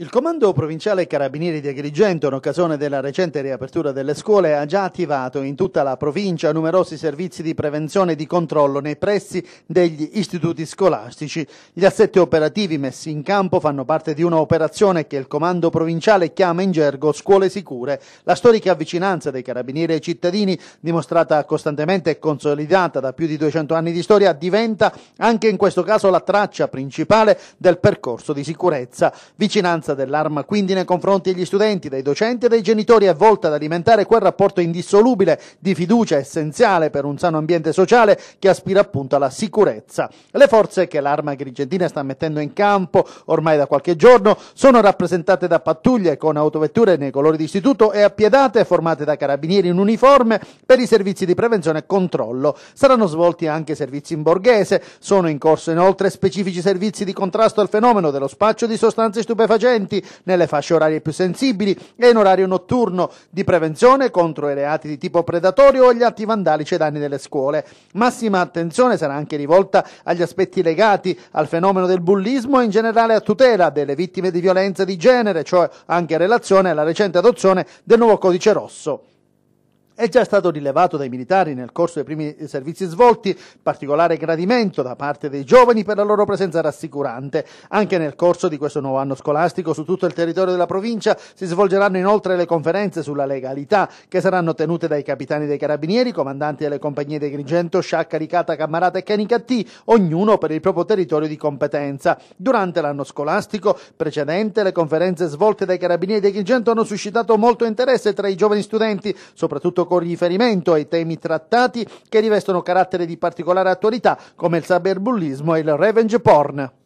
Il Comando Provinciale Carabinieri di Agrigento, in occasione della recente riapertura delle scuole, ha già attivato in tutta la provincia numerosi servizi di prevenzione e di controllo nei pressi degli istituti scolastici. Gli assetti operativi messi in campo fanno parte di un'operazione che il Comando Provinciale chiama in gergo Scuole Sicure. La storica vicinanza dei carabinieri ai cittadini, dimostrata costantemente e consolidata da più di 200 anni di storia, diventa anche in questo caso la traccia principale del percorso di sicurezza. Vicinanza violenza dell'arma quindi nei confronti degli studenti, dei docenti e dei genitori è volta ad alimentare quel rapporto indissolubile di fiducia essenziale per un sano ambiente sociale che aspira appunto alla sicurezza. Le forze che l'arma grigentina sta mettendo in campo ormai da qualche giorno sono rappresentate da pattuglie con autovetture nei colori d'istituto e appiedate formate da carabinieri in uniforme per i servizi di prevenzione e controllo. Saranno svolti anche servizi in borghese, sono in corso inoltre specifici servizi di contrasto al fenomeno dello spaccio di sostanze stupefacenti frequenti, nelle fasce orarie più sensibili e in orario notturno, di prevenzione contro i reati di tipo predatorio o gli atti vandalici ai danni delle scuole. Massima attenzione sarà anche rivolta agli aspetti legati al fenomeno del bullismo e in generale a tutela delle vittime di violenza di genere, cioè anche in relazione alla recente adozione del nuovo codice rosso. È già stato rilevato dai militari nel corso dei primi eh, servizi svolti particolare gradimento da parte dei giovani per la loro presenza rassicurante. Anche nel corso di questo nuovo anno scolastico su tutto il territorio della provincia si svolgeranno inoltre le conferenze sulla legalità che saranno tenute dai capitani dei carabinieri, comandanti delle compagnie di Grigento, Sciacca, Ricata, Cammarata e Canicattì, ognuno per il proprio territorio di competenza. Durante l'anno scolastico precedente le conferenze svolte dai carabinieri di Grigento hanno suscitato molto interesse tra i giovani studenti, soprattutto con riferimento ai temi trattati che rivestono carattere di particolare attualità come il cyberbullismo e il revenge porn.